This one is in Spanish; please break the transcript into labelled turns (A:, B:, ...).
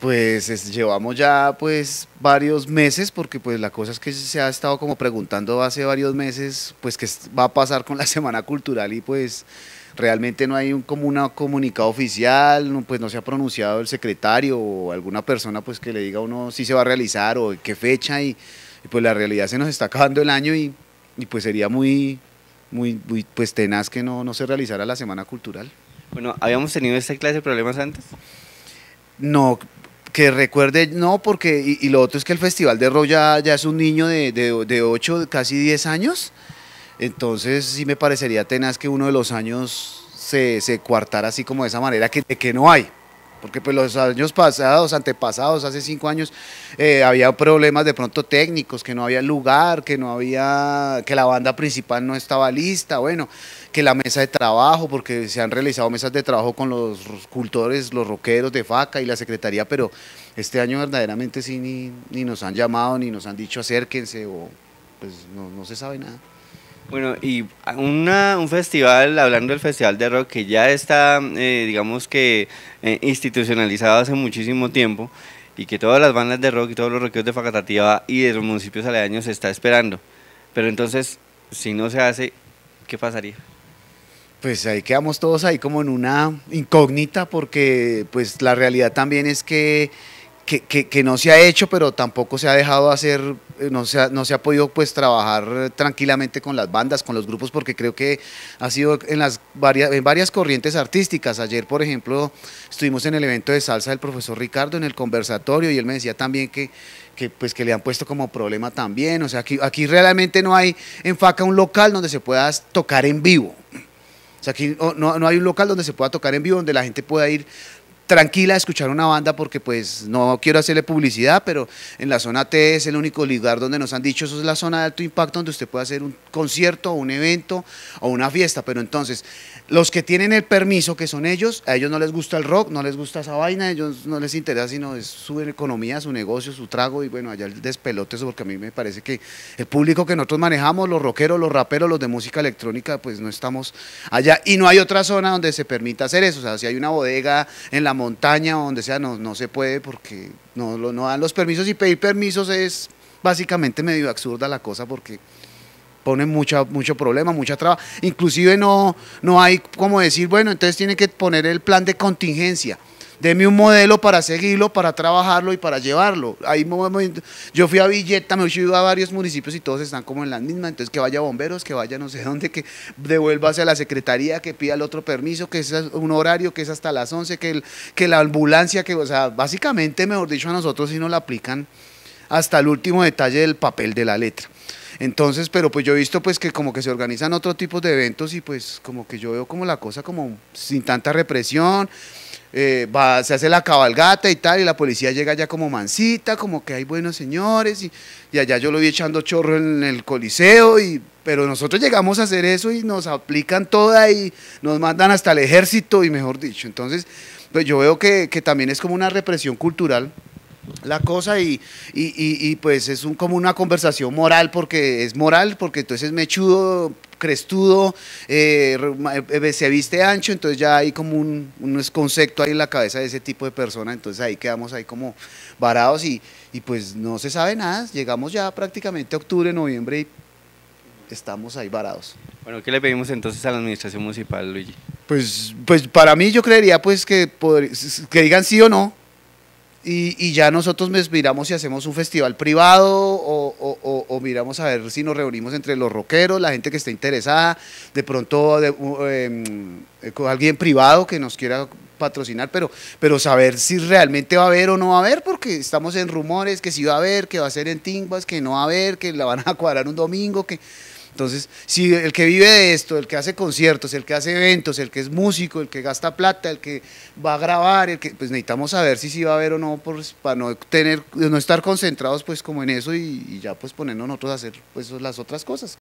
A: Pues llevamos ya pues varios meses, porque pues la cosa es que se ha estado como preguntando hace varios meses, pues qué va a pasar con la Semana Cultural y pues realmente no hay un, como una comunicado oficial, no, pues no se ha pronunciado el secretario o alguna persona pues que le diga uno si se va a realizar o qué fecha y, pues la realidad se nos está acabando el año y, y pues sería muy, muy, pues tenaz que no, no se
B: realizara la Semana Cultural. Bueno, ¿habíamos tenido esta clase de problemas antes?
A: No, que recuerde, no, porque, y, lo otro es que el Festival de Roya ya, es un niño de, de, 8, casi 10 años, entonces sí me parecería tenaz que uno de los años se, se coartara así como de esa manera, que, que no hay porque pues los años pasados, antepasados, hace cinco años, eh, había problemas de pronto técnicos, que no había lugar, que no había, que la banda principal no estaba lista, bueno, que la mesa de trabajo, porque se han realizado mesas de trabajo con los cultores, los roqueros de FACA y la secretaría, pero este año verdaderamente sí ni, ni nos han llamado, ni nos han dicho acérquense, o pues no se sabe nada.
B: Bueno, y un festival, hablando del Festival de Rock, que ya está, eh, digamos que, eh, institucionalizado hace muchísimo tiempo y que todas las bandas de rock y todos los rockeros de Facatativa y de los municipios aledaños se está esperando. Pero entonces, si no se hace, ¿qué pasaría?
A: Pues ahí quedamos todos ahí como en una incógnita porque pues la realidad también es que no se ha hecho, pero tampoco se ha dejado hacer eh, no se ha, podido pues trabajar tranquilamente con las bandas, con los grupos, porque creo que ha sido en, las varias, varias corrientes artísticas. Ayer, por ejemplo, estuvimos en el evento de salsa del profesor Ricardo en el conversatorio y él me decía también que, pues, que le han puesto como problema también. O sea, aquí, aquí realmente no hay en FACA un local donde se pueda tocar en vivo. O sea, aquí oh, no, no hay un local donde se pueda tocar en vivo, donde la gente pueda ir tranquila de escuchar una banda porque pues no quiero hacerle publicidad, pero en la zona T es el único lugar donde nos han dicho, eso es la zona de alto impacto donde usted puede hacer un concierto, un evento o una fiesta, pero entonces los que tienen el permiso, que son ellos, a ellos no les gusta el rock, no les gusta esa vaina, a ellos no les interesa sino es su economía, su negocio, su trago y bueno, allá el despelote, eso porque a mí me parece que el público que nosotros manejamos, los rockeros, los raperos, los de música electrónica, pues no estamos allá y no hay otra zona donde se permita hacer eso, o sea, si hay una bodega en la montaña o donde sea, no, no se puede porque no, no dan los permisos y pedir permisos es básicamente medio absurda la cosa porque pone mucha, mucho problema, mucha traba. Inclusive no, no hay como decir, bueno, entonces tiene que poner el plan de contingencia deme un modelo para seguirlo, para trabajarlo y para llevarlo. Ahí yo fui a Villeta, me fui a varios municipios y todos están como en la misma, entonces que vaya bomberos, que vaya no sé dónde, que devuélvase a la secretaría, que pida el otro permiso, que es un horario, que es hasta las 11, que, que la ambulancia, que, o sea, básicamente, mejor dicho, a nosotros si no la aplican hasta el último detalle del papel de la letra. Entonces, pero pues yo he visto pues que como que se organizan otro tipo de eventos y pues como que yo veo como la cosa como sin tanta represión, eh, se hace la cabalgata y tal, y la policía llega ya como mansita, como que hay buenos señores, y, allá yo lo vi echando chorro en el coliseo, y, pero nosotros llegamos a hacer eso y nos aplican toda y nos mandan hasta el ejército, y mejor dicho. Entonces, pues yo veo que, también es como una represión cultural la cosa y, pues es como una conversación moral porque es moral, porque entonces me chudo crestudo, eh, eh, eh, se viste ancho, entonces ya hay como un, un, ahí en la cabeza de ese tipo de persona, entonces ahí quedamos ahí como varados y, y pues no se sabe nada, llegamos ya prácticamente a octubre, noviembre y estamos ahí varados.
B: Bueno, ¿qué le pedimos entonces a la administración municipal, Luigi?
A: Pues, pues para mí yo creería pues que, que digan sí o no, y, ya nosotros miramos si hacemos un festival privado o, miramos a ver si nos reunimos entre los rockeros, la gente que está interesada, de pronto em, eh, con alguien privado que nos quiera patrocinar, pero, pero saber si realmente va a haber o no va a haber, porque estamos en rumores que sí va a haber, que va a ser en Tinguas, que no va a haber, que la van a cuadrar un domingo, que... Entonces, si el que vive de esto, el que hace conciertos, el que hace eventos, el que es músico, el que gasta plata, el que va a grabar, el que, pues necesitamos saber si sí va a haber o no, por, para no, tener, no estar concentrados pues como en eso y, ya pues ponernos nosotros a hacer pues las otras cosas.